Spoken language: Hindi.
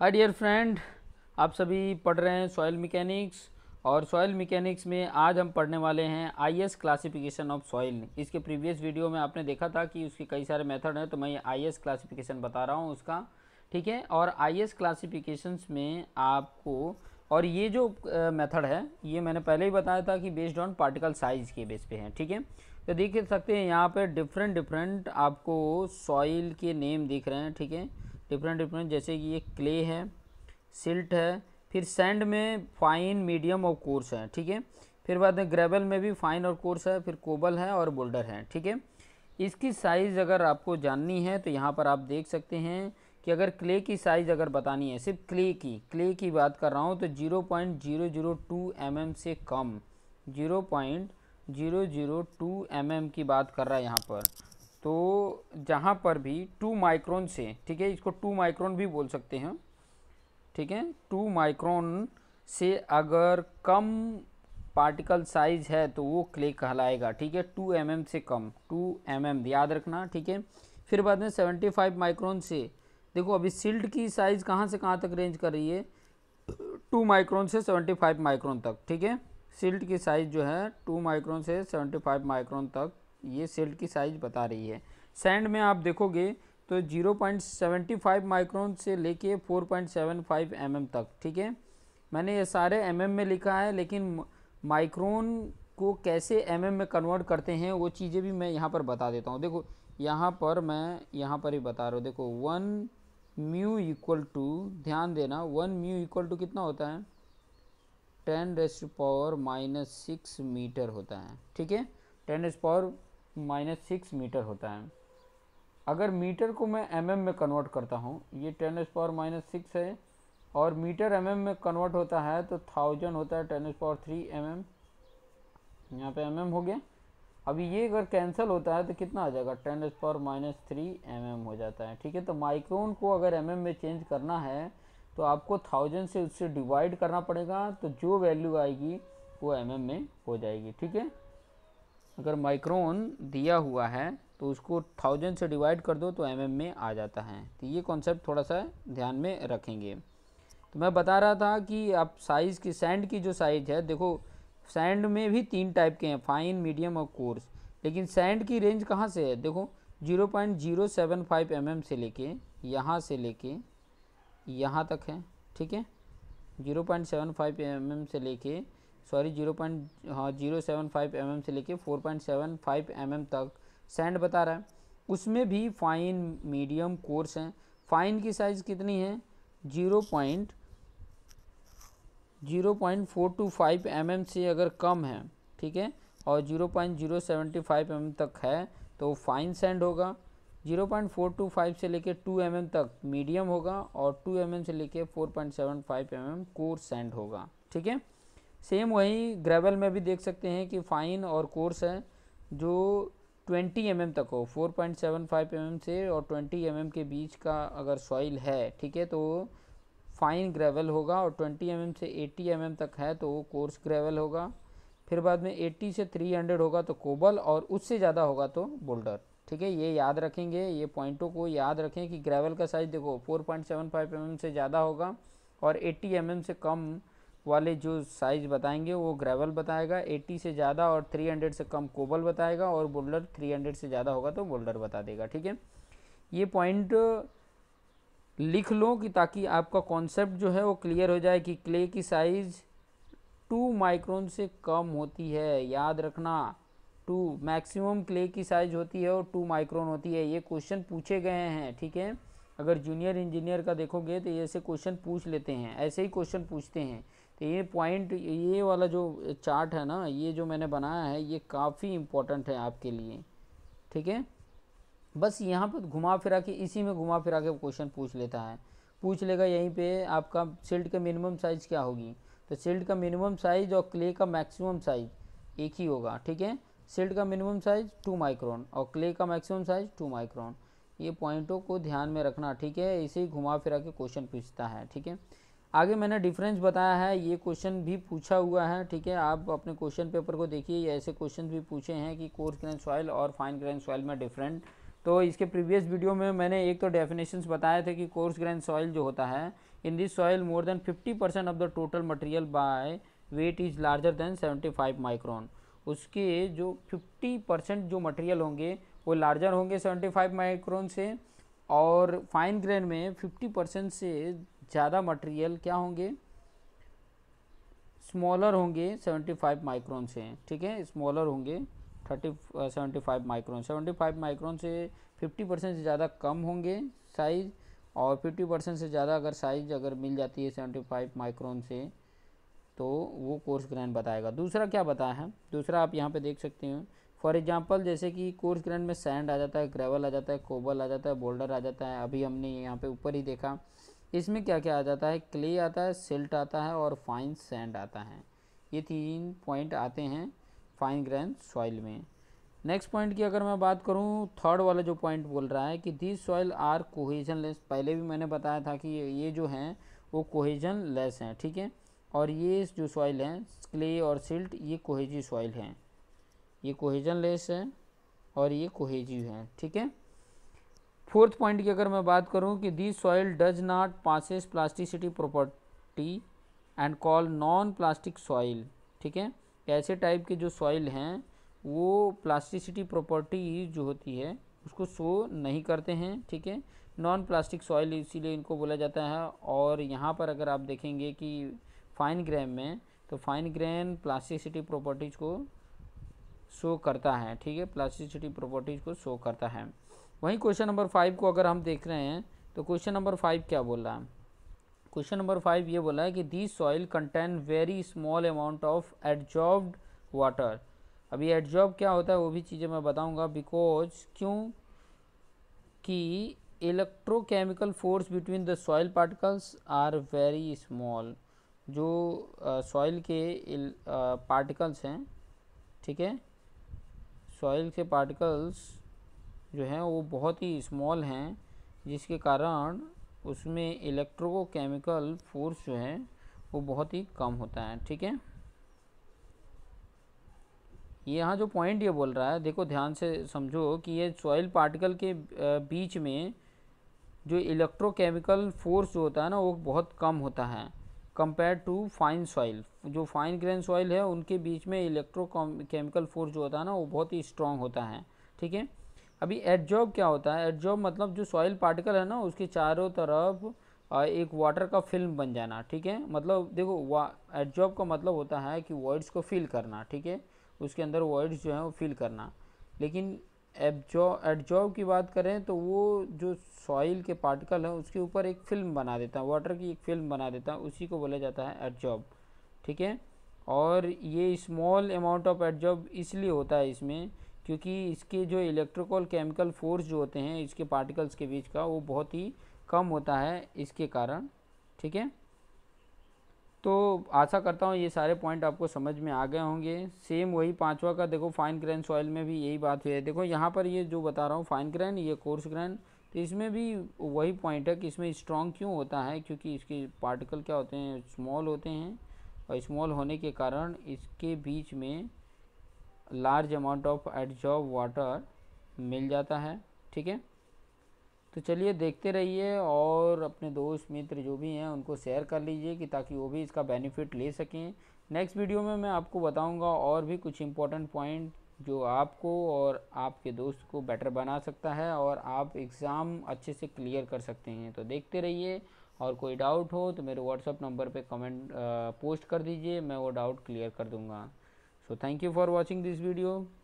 हाय डियर फ्रेंड आप सभी पढ़ रहे हैं सॉयल मैकेनिक्स और सॉयल मैकेनिक्स में आज हम पढ़ने वाले हैं आईएस क्लासिफिकेशन ऑफ सॉइल इसके प्रीवियस वीडियो में आपने देखा था कि उसके कई सारे मेथड हैं तो मैं आईएस क्लासिफिकेशन बता रहा हूँ उसका ठीक है और आईएस क्लासिफिकेशंस में आपको और ये जो मेथड है ये मैंने पहले ही बताया था कि बेस्ड ऑन पार्टिकल साइज़ के बेस पे है ठीक है तो देख सकते हैं यहाँ पर डिफरेंट डिफरेंट आपको सॉइल के नेम दिख रहे हैं ठीक है थीके? डिफरेंट डिफरेंट जैसे कि ये क्ले है सिल्ट है फिर सैंड में फाइन मीडियम और कोर्स है ठीक है फिर बाद में ग्रेवल में भी फाइन और कोर्स है फिर कोबल है और बोल्डर है ठीक है इसकी साइज़ अगर आपको जाननी है तो यहाँ पर आप देख सकते हैं कि अगर क्ले की साइज़ अगर बतानी है सिर्फ क्ले की क्ले की बात कर रहा हूँ तो zero point zero zero two m m से कम zero point zero zero two m m की बात कर रहा है यहाँ पर तो जहाँ पर भी टू माइक्रोन से ठीक है इसको टू माइक्रोन भी बोल सकते हैं ठीक है टू माइक्रोन से अगर कम पार्टिकल साइज है तो वो क्ले कहलाएगा ठीक है टू एम mm से कम टू एम mm, याद रखना ठीक है फिर बाद में सेवेंटी फाइव माइक्रोन से देखो अभी सील्ड की साइज़ कहाँ से कहाँ तक रेंज कर रही है टू माइक्रोन से सेवेंटी फाइव माइक्रोन तक ठीक है सील्ड की साइज़ जो है टू माइक्रोन से सेवेंटी फाइव माइक्रोन तक ये सेल की साइज बता रही है सैंड में आप देखोगे तो 0.75 माइक्रोन से लेके 4.75 एमएम तक ठीक है मैंने ये सारे एमएम में लिखा है लेकिन माइक्रोन को कैसे एमएम में कन्वर्ट करते हैं वो चीज़ें भी मैं यहाँ पर बता देता हूँ देखो यहाँ पर मैं यहाँ पर ही बता रहा हूँ देखो वन म्यू इक्वल टू ध्यान देना वन म्यू इक्वल टू कितना होता है ten raised power minus six metre होता है ठीक है ten raised power minus six metre होता है अगर मीटर को मैं एम mm में कन्वर्ट करता हूँ ये ten's power minus six है और मीटर एम mm में कन्वर्ट होता है तो थाउजेंड होता है ten's power three m m यहाँ पर एम एम हो गया अभी ये अगर कैंसिल होता है तो कितना आ जाएगा ten's power minus three m m हो जाता है ठीक है तो माइक्रोन को अगर एम mm में चेंज करना है तो आपको थाउजेंड से उससे डिवाइड करना पड़ेगा तो जो वैल्यू आएगी वो एम mm में हो जाएगी ठीक है अगर माइक्रोन दिया हुआ है तो उसको थाउजेंड से डिवाइड कर दो तो एम mm में आ जाता है तो ये कॉन्सेप्ट थोड़ा सा ध्यान में रखेंगे तो मैं बता रहा था कि आप साइज़ की सैंड की जो साइज़ है देखो सैंड में भी तीन टाइप के हैं फाइन मीडियम और कोर्स लेकिन सैंड की रेंज कहाँ से है देखो 0.075 mm से लेके यहाँ से लेके यहाँ तक है ठीक है 0.75 mm से लेके सॉरी जीरो पॉइंट हाँ zero seven five m m से लेके four point seven five m m तक सैंड बता रहा है उसमें भी फाइन मीडियम कोर्स हैं फाइन की साइज़ कितनी है zero point zero point four two five m m से अगर कम है ठीक है और zero point zero seventy five m m तक है तो फाइन सैंड होगा zero point four two five से लेके टू एम एम तक मीडियम होगा और टू एम एम से लेके four point seven five m m coarse sand होगा ठीक है सेम वही ग्रेवल में भी देख सकते हैं कि फ़ाइन और कोर्स है जो 20 एम mm तक हो 4.75 एम mm से और 20 एम mm के बीच का अगर सॉइल है ठीक है तो फाइन ग्रेवल होगा और 20 एम mm से 80 एम mm तक है तो वो कोर्स ग्रेवल होगा फिर बाद में 80 से 300 होगा तो कोबल और उससे ज़्यादा होगा तो बोल्डर ठीक है ये याद रखेंगे ये पॉइंटों को याद रखें कि ग्रेवल का साइज़ देखो 4.75 पॉइंट mm से ज़्यादा होगा और 80 एम mm से कम वाले जो साइज़ बताएंगे वो ग्रेवल बताएगा 80 से ज़्यादा और 300 से कम कोबल बताएगा और बोल्डर 300 से ज़्यादा होगा तो बोल्डर बता देगा ठीक है ये पॉइंट लिख लो कि ताकि आपका कॉन्सेप्ट जो है वो क्लियर हो जाए कि क्ले की साइज़ टू माइक्रोन से कम होती है याद रखना टू मैक्सिमम क्ले की साइज़ होती है और टू माइक्रोन होती है ये क्वेश्चन पूछे गए हैं ठीक है अगर जूनियर इंजीनियर का देखोगे तो ऐसे क्वेश्चन पूछ लेते हैं ऐसे ही क्वेश्चन पूछते हैं तो ये पॉइंट ये वाला जो चार्ट है ना ये जो मैंने बनाया है ये काफ़ी इम्पोर्टेंट है आपके लिए ठीक है बस यहाँ पर घुमा फिरा के इसी में घुमा फिरा के क्वेश्चन पूछ लेता है पूछ लेगा यहीं पे आपका सिल्ट का मिनिमम साइज़ क्या होगी तो सिल्ट का मिनिमम साइज़ और क्ले का मैक्सिमम साइज़ एक ही होगा ठीक है सिल्ट का मिनिमम साइज़ टू माइक्रोन और क्ले का मैक्सिमम साइज़ टू माइक्रोन ये पॉइंटों को ध्यान में रखना ठीक है इसे घुमा फिरा के क्वेश्चन पूछता है ठीक है आगे मैंने डिफरेंस बताया है ये क्वेश्चन भी पूछा हुआ है ठीक है आप अपने क्वेश्चन पेपर को देखिए ऐसे क्वेश्चन भी पूछे हैं कि कोर्स ग्रैंड सॉइल और फाइन ग्रैंड सॉइल में डिफरेंट तो इसके प्रीवियस वीडियो में मैंने एक तो डेफिनेशंस बताए थे कि कोर्स ग्रैंड सॉइल जो होता है in this soil more than fifty percent of the total material by weight is larger than seventy micron उसके जो 50 परसेंट जो मटेरियल होंगे वो लार्जर होंगे 75 माइक्रोन से और फाइन ग्रेन में 50 परसेंट से ज़्यादा मटेरियल क्या होंगे स्मॉलर होंगे 75 माइक्रोन से ठीक है स्मॉलर होंगे 30 75 माइक्रोन 75 माइक्रोन से 50 परसेंट से ज़्यादा कम होंगे साइज़ और 50 परसेंट से ज़्यादा अगर साइज़ अगर मिल जाती है 75 माइक्रोन से तो वो कोर्स ग्रैंड बताएगा दूसरा क्या बताया है दूसरा आप यहाँ पे देख सकते हो फॉर एग्जांपल जैसे कि कोर्स ग्रैंड में सैंड आ जाता है ग्रेवल आ जाता है कोबल आ जाता है बोल्डर आ जाता है अभी हमने यहाँ पे ऊपर ही देखा इसमें क्या क्या आ जाता है क्ले आता है सिल्ट आता है और फाइन सैंड आता है ये तीन पॉइंट आते हैं फाइन ग्रैंड सॉइल में नेक्स्ट पॉइंट की अगर मैं बात करूं थर्ड वाला जो पॉइंट बोल रहा है कि this soil are cohesionless पहले भी मैंने बताया था कि ये जो हैं वो कोहिजन लेस हैं ठीक है थीके? और ये जो सॉइल हैं क्ले और सिल्ट ये कोहेजी सॉइल हैं ये कोहेजन लेस है और ये कोहेजी है ठीक है फोर्थ पॉइंट की अगर मैं बात करूं कि the soil does not possess plasticity property and call non plastic soil ठीक है ऐसे टाइप के जो सॉइल हैं वो प्लास्टिसिटी प्रॉपर्टी जो होती है उसको शो नहीं करते हैं ठीक है नॉन प्लास्टिक सॉइल इसीलिए इनको बोला जाता है और यहाँ पर अगर आप देखेंगे कि फाइन ग्रेन में तो फाइन ग्रेन प्लास्टिसिटी प्रॉपर्टीज़ को शो करता है ठीक है प्लास्टिसिटी प्रॉपर्टीज़ को शो करता है वहीं क्वेश्चन नंबर फाइव को अगर हम देख रहे हैं तो क्वेश्चन नंबर फाइव क्या बोल रहा है क्वेश्चन नंबर फाइव ये बोला है कि the soil contain very small amount of adsorb water अभी एडजॉर्ब क्या होता है वो भी चीज़ें मैं बताऊंगा बिकॉज क्यों कि electrochemical force between the soil particles are very small जो सॉइल के पार्टिकल्स हैं ठीक है सॉइल के पार्टिकल्स जो हैं वो बहुत ही स्मॉल हैं जिसके कारण उसमें इलेक्ट्रोकेमिकल फोर्स जो है वो बहुत ही कम होता है ठीक है यहाँ जो पॉइंट ये बोल रहा है देखो ध्यान से समझो कि ये सॉइल पार्टिकल के बीच में जो इलेक्ट्रोकेमिकल फोर्स जो होता है ना वो बहुत कम होता है कंपेयर टू फाइन सॉइल जो फाइन ग्रेन सॉइल है उनके बीच में इलेक्ट्रो केमिकल फोर्स जो होता है ना वो बहुत ही स्ट्रॉन्ग होता है ठीक है अभी एडजॉब क्या होता है एडजॉब मतलब जो सॉइल पार्टिकल है ना उसके चारों तरफ एक वाटर का फिल्म बन जाना ठीक है मतलब देखो वा एडजॉब का मतलब होता है कि वर्ड्स को फिल करना ठीक है उसके अंदर वर्ड्स जो है वो फिल करना लेकिन एब्जॉर्व एडजॉर्व की बात करें तो वो जो सॉइल के पार्टिकल हैं उसके ऊपर एक फिल्म बना देता है वाटर की एक फिल्म बना देता है उसी को बोला जाता है एडजॉर्ब ठीक है और ये स्मॉल अमाउंट ऑफ एडजॉर्ब इसलिए होता है इसमें क्योंकि इसके जो इलेक्ट्रिकल केमिकल फोर्स जो होते हैं इसके पार्टिकल्स के बीच का वो बहुत ही कम होता है इसके कारण ठीक है तो आशा करता हूँ ये सारे पॉइंट आपको समझ में आ गए होंगे सेम वही पांचवा का देखो फाइन ग्रैन सॉइल में भी यही बात हुई है देखो यहाँ पर ये जो बता रहा हूँ फाइन ग्रैन ये कोर्स ग्रैन तो इसमें भी वही पॉइंट है कि इसमें स्ट्रॉन्ग क्यों होता है क्योंकि इसके पार्टिकल क्या होते हैं स्मॉल होते हैं और स्मॉल होने के कारण इसके बीच में large amount of adsorb water मिल जाता है ठीक है तो चलिए देखते रहिए और अपने दोस्त मित्र जो भी हैं उनको शेयर कर लीजिए कि ताकि वो भी इसका बेनिफिट ले सकें नेक्स्ट वीडियो में मैं आपको बताऊंगा और भी कुछ इम्पोर्टेंट पॉइंट जो आपको और आपके दोस्त को बेटर बना सकता है और आप एग्ज़ाम अच्छे से क्लियर कर सकते हैं तो देखते रहिए और कोई डाउट हो तो मेरे व्हाट्सअप नंबर पे कमेंट पोस्ट कर दीजिए मैं वो डाउट क्लियर कर दूंगा so thank you for watching this video